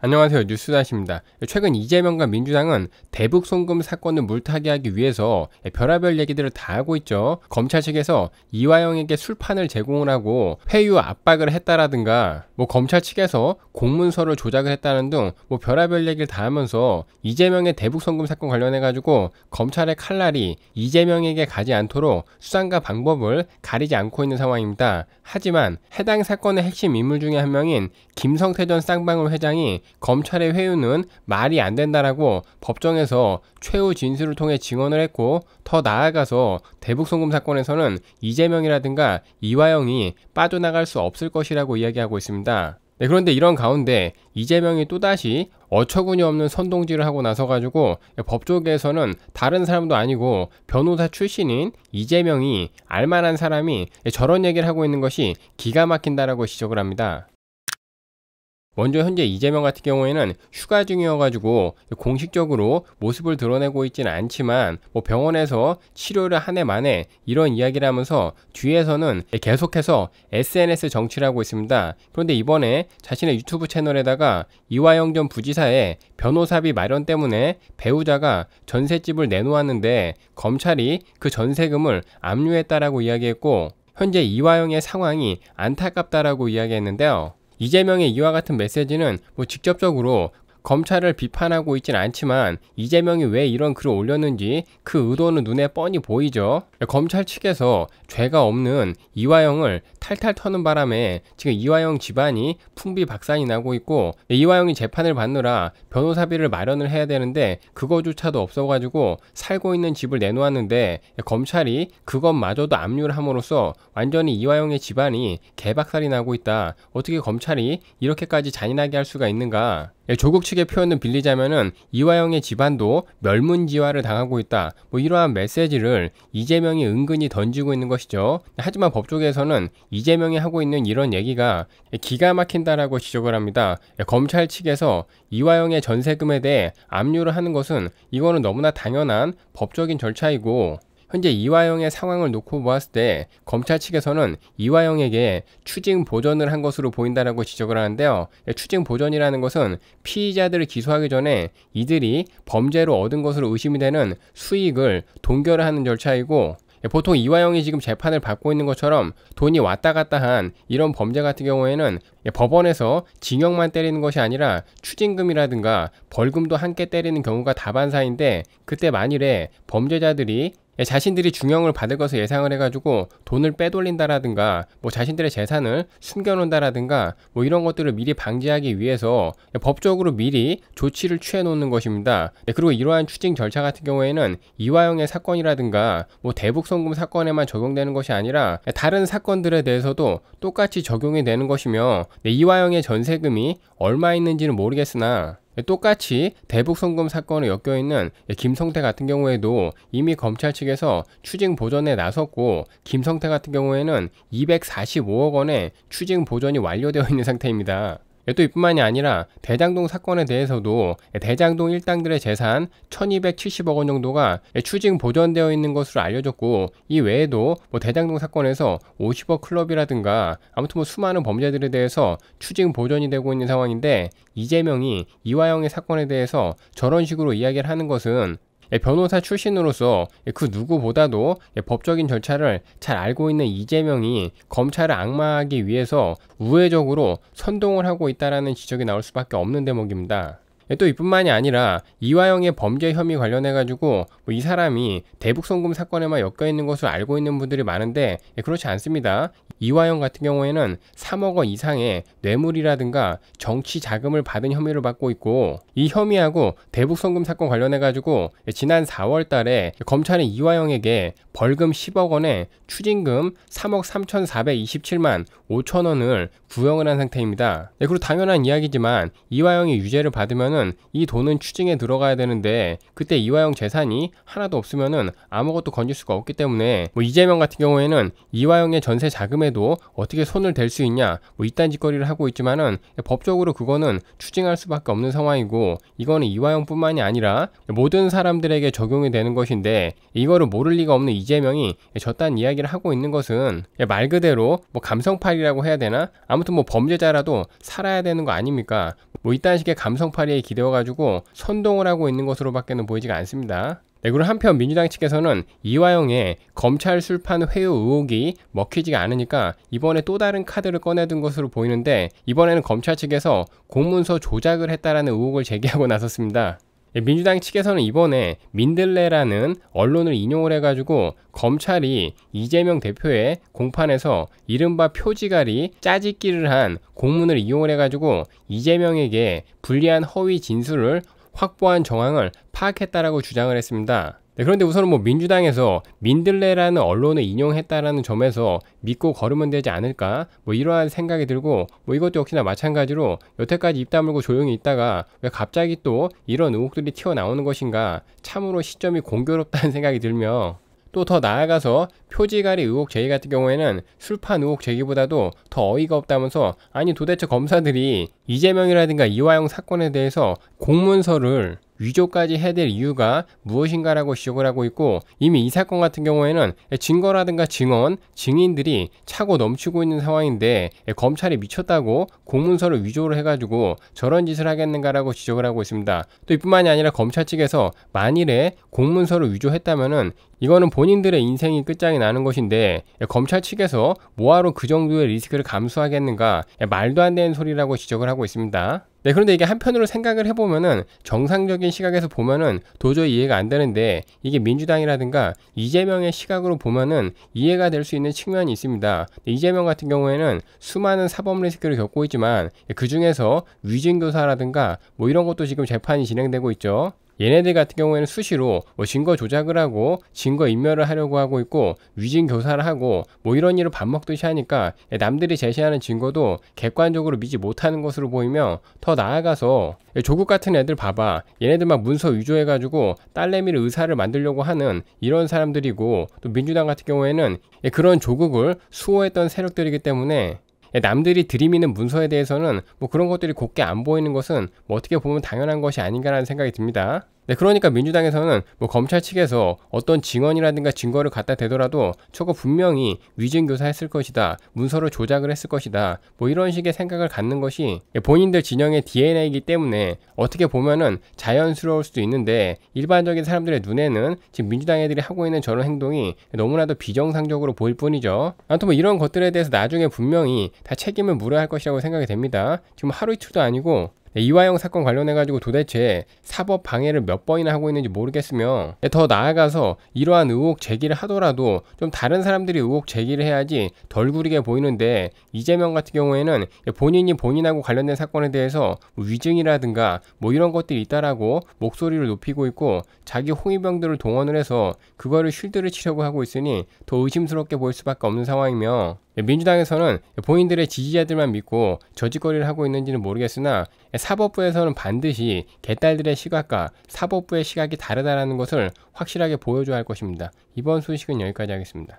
안녕하세요. 뉴스다시입니다. 최근 이재명과 민주당은 대북 송금 사건을 물타기 하기 위해서 별의별 얘기들을 다 하고 있죠. 검찰 측에서 이화영에게 술판을 제공을 하고 회유 압박을 했다라든가 뭐 검찰 측에서 공문서를 조작을 했다는 등 뭐 별의별 얘기를 다 하면서 이재명의 대북 송금 사건 관련해 가지고 검찰의 칼날이 이재명에게 가지 않도록 수단과 방법을 가리지 않고 있는 상황입니다. 하지만 해당 사건의 핵심 인물 중에 한 명인 김성태 전 쌍방울 회장이 검찰의 회유는 말이 안 된다라고 법정에서 최후 진술을 통해 증언을 했고 더 나아가서 대북송금 사건에서는 이재명이라든가 이화영이 빠져나갈 수 없을 것이라고 이야기하고 있습니다. 네, 그런데 이런 가운데 이재명이 또다시 어처구니 없는 선동질을 하고 나서가지고 법조계에서는 다른 사람도 아니고 변호사 출신인 이재명이 알만한 사람이 저런 얘기를 하고 있는 것이 기가 막힌다라고 지적을 합니다. 먼저 현재 이재명 같은 경우에는 휴가 중이어가지고 공식적으로 모습을 드러내고 있지는 않지만 뭐 병원에서 치료를 한 해 만에 이런 이야기를 하면서 뒤에서는 계속해서 SNS 정치를 하고 있습니다. 그런데 이번에 자신의 유튜브 채널에다가 이화영 전 부지사의 변호사비 마련 때문에 배우자가 전셋집을 내놓았는데 검찰이 그 전세금을 압류했다라고 이야기했고 현재 이화영의 상황이 안타깝다라고 이야기했는데요. 이재명의 이와 같은 메시지는 뭐 직접적으로 검찰을 비판하고 있진 않지만 이재명이 왜 이런 글을 올렸는지 그 의도는 눈에 뻔히 보이죠. 검찰 측에서 죄가 없는 이화영을 탈탈 터는 바람에 지금 이화영 집안이 풍비박산이 나고 있고 이화영이 재판을 받느라 변호사비를 마련을 해야 되는데 그거조차도 없어가지고 살고 있는 집을 내놓았는데 검찰이 그것마저도 압류를 함으로써 완전히 이화영의 집안이 개박살이 나고 있다. 어떻게 검찰이 이렇게까지 잔인하게 할 수가 있는가? 예, 조국 측의 표현을 빌리자면은 이화영의 집안도 멸문지화를 당하고 있다. 뭐 이러한 메시지를 이재명이 은근히 던지고 있는 것이죠. 하지만 법조계에서는 이재명이 하고 있는 이런 얘기가 기가 막힌다라고 지적을 합니다. 예, 검찰 측에서 이화영의 전세금에 대해 압류를 하는 것은 이거는 너무나 당연한 법적인 절차이고 현재 이화영의 상황을 놓고 보았을 때 검찰 측에서는 이화영에게 추징 보전을 한 것으로 보인다라고 지적을 하는데요. 추징 보전이라는 것은 피의자들을 기소하기 전에 이들이 범죄로 얻은 것으로 의심이 되는 수익을 동결하는 절차이고 예, 보통 이화영이 지금 재판을 받고 있는 것처럼 돈이 왔다 갔다 한 이런 범죄 같은 경우에는 예, 법원에서 징역만 때리는 것이 아니라 추징금이라든가 벌금도 함께 때리는 경우가 다반사인데 그때 만일에 범죄자들이 예, 자신들이 중형을 받을 것을 예상을 해가지고 돈을 빼돌린다라든가 뭐 자신들의 재산을 숨겨놓는다라든가 뭐 이런 것들을 미리 방지하기 위해서 예, 법적으로 미리 조치를 취해 놓는 것입니다. 네, 그리고 이러한 추징 절차 같은 경우에는 이화영의 사건이라든가 뭐 대북 송금 사건에만 적용되는 것이 아니라 예, 다른 사건들에 대해서도 똑같이 적용이 되는 것이며 네, 이화영의 전세금이 얼마 있는지는 모르겠으나 똑같이 대북 송금 사건에 엮여 있는 김성태 같은 경우에도 이미 검찰 측에서 추징 보전에 나섰고 김성태 같은 경우에는 245억 원의 추징 보전이 완료되어 있는 상태입니다. 또 이뿐만이 아니라 대장동 사건에 대해서도 대장동 일당들의 재산 1270억 원 정도가 추징 보전되어 있는 것으로 알려졌고 이 외에도 뭐 대장동 사건에서 50억 클럽이라든가 아무튼 뭐 수많은 범죄들에 대해서 추징 보전이 되고 있는 상황인데 이재명이 이화영의 사건에 대해서 저런 식으로 이야기를 하는 것은 예, 변호사 출신으로서 예, 그 누구보다도 예, 법적인 절차를 잘 알고 있는 이재명이 검찰을 악마하기 위해서 우회적으로 선동을 하고 있다라는 지적이 나올 수밖에 없는 대목입니다. 또 이뿐만이 아니라 이화영의 범죄 혐의 관련해 가지고 뭐이 사람이 대북 송금 사건에만 엮여 있는 것을 알고 있는 분들이 많은데 예, 그렇지 않습니다. 이화영 같은 경우에는 3억 원 이상의 뇌물이라든가 정치 자금을 받은 혐의를 받고 있고 이 혐의하고 대북 송금 사건 관련해 가지고 예, 지난 4월 달에 검찰이 이화영에게 벌금 10억 원에 추징금 3억 3,427만 5천 원을 구형을 한 상태입니다. 예, 그리고 당연한 이야기지만 이화영이 유죄를 받으면 되면은 이 돈은 추징에 들어가야 되는데 그때 이화영 재산이 하나도 없으면은 아무것도 건질 수가 없기 때문에 뭐 이재명 같은 경우에는 이화영의 전세 자금에도 어떻게 손을 댈 수 있냐 뭐 이딴 짓거리를 하고 있지만은 법적으로 그거는 추징할 수밖에 없는 상황이고 이거는 이화영뿐만이 아니라 모든 사람들에게 적용이 되는 것인데 이거를 모를 리가 없는 이재명이 저딴 이야기를 하고 있는 것은 말 그대로 뭐 감성팔이라고 해야 되나 아무튼 뭐 범죄자라도 살아야 되는 거 아닙니까 뭐 이딴 식의 감성팔이의 기대어가지고 선동을 하고 있는 것으로밖에는 보이지가 않습니다. 네, 그리고 한편 민주당 측에서는 이화영의 검찰 술판 회유 의혹이 먹히지가 않으니까 이번에 또 다른 카드를 꺼내둔 것으로 보이는데 이번에는 검찰 측에서 공문서 조작을 했다라는 의혹을 제기하고 나섰습니다. 예, 민주당 측에서는 이번에 민들레라는 언론을 인용을 해가지고 검찰이 이재명 대표의 공판에서 이른바 표지갈이 짜짓기를 한 공문을 이용을 해가지고 이재명에게 불리한 허위 진술을 확보한 정황을 파악했다라고 주장을 했습니다. 네, 그런데 우선은 뭐 민주당에서 민들레라는 언론을 인용했다라는 점에서 믿고 걸으면 되지 않을까 뭐 이러한 생각이 들고 뭐 이것도 역시나 마찬가지로 여태까지 입 다물고 조용히 있다가 왜 갑자기 또 이런 의혹들이 튀어나오는 것인가 참으로 시점이 공교롭다는 생각이 들며 또 더 나아가서 표지갈이 의혹 제기 같은 경우에는 술판 의혹 제기보다도 더 어이가 없다면서 아니 도대체 검사들이 이재명이라든가 이화영 사건에 대해서 공문서를 위조까지 해야 될 이유가 무엇인가라고 지적을 하고 있고 이미 이 사건 같은 경우에는 증거라든가 증언, 증인들이 차고 넘치고 있는 상황인데 검찰이 미쳤다고 공문서를 위조를 해가지고 저런 짓을 하겠는가라고 지적을 하고 있습니다. 또 이뿐만이 아니라 검찰 측에서 만일에 공문서를 위조했다면은 이거는 본인들의 인생이 끝장이 나는 것인데 검찰 측에서 뭐하러 그 정도의 리스크를 감수하겠는가 말도 안 되는 소리라고 지적을 하고 있습니다. 네, 그런데 이게 한편으로 생각을 해보면은 정상적인 시각에서 보면은 도저히 이해가 안 되는데 이게 민주당이라든가 이재명의 시각으로 보면은 이해가 될 수 있는 측면이 있습니다. 네, 이재명 같은 경우에는 수많은 사법 리스크를 겪고 있지만 그 중에서 위증교사라든가 뭐 이런 것도 지금 재판이 진행되고 있죠. 얘네들 같은 경우에는 수시로 뭐 증거 조작을 하고 증거 인멸을 하려고 하고 있고 위증 교사를 하고 뭐 이런 일을 밥 먹듯이 하니까 남들이 제시하는 증거도 객관적으로 믿지 못하는 것으로 보이며 더 나아가서 예, 조국 같은 애들 봐봐 얘네들 막 문서 위조해가지고 딸내미를 의사를 만들려고 하는 이런 사람들이고 또 민주당 같은 경우에는 예, 그런 조국을 수호했던 세력들이기 때문에 예, 남들이 들이미는 문서에 대해서는 뭐 그런 것들이 곱게 안 보이는 것은 뭐 어떻게 보면 당연한 것이 아닌가라는 생각이 듭니다. 네, 그러니까 민주당에서는 뭐 검찰 측에서 어떤 증언이라든가 증거를 갖다 대더라도 저거 분명히 위증교사했을 것이다. 문서를 조작을 했을 것이다. 뭐 이런 식의 생각을 갖는 것이 본인들 진영의 DNA이기 때문에 어떻게 보면은 자연스러울 수도 있는데 일반적인 사람들의 눈에는 지금 민주당 애들이 하고 있는 저런 행동이 너무나도 비정상적으로 보일 뿐이죠. 아무튼 뭐 이런 것들에 대해서 나중에 분명히 다 책임을 물어야 할 것이라고 생각이 됩니다. 지금 하루 이틀도 아니고 네, 이화영 사건 관련해가지고 도대체 사법 방해를 몇 번이나 하고 있는지 모르겠으며 네, 더 나아가서 이러한 의혹 제기를 하더라도 좀 다른 사람들이 의혹 제기를 해야지 덜 구리게 보이는데 이재명 같은 경우에는 네, 본인이 본인하고 관련된 사건에 대해서 뭐 위증이라든가 뭐 이런 것들이 있다라고 목소리를 높이고 있고 자기 홍위병들을 동원을 해서 그거를 쉴드를 치려고 하고 있으니 더 의심스럽게 보일 수밖에 없는 상황이며 민주당에서는 본인들의 지지자들만 믿고 저지거리를 하고 있는지는 모르겠으나 사법부에서는 반드시 개딸들의 시각과 사법부의 시각이 다르다라는 것을 확실하게 보여줘야 할 것입니다. 이번 소식은 여기까지 하겠습니다.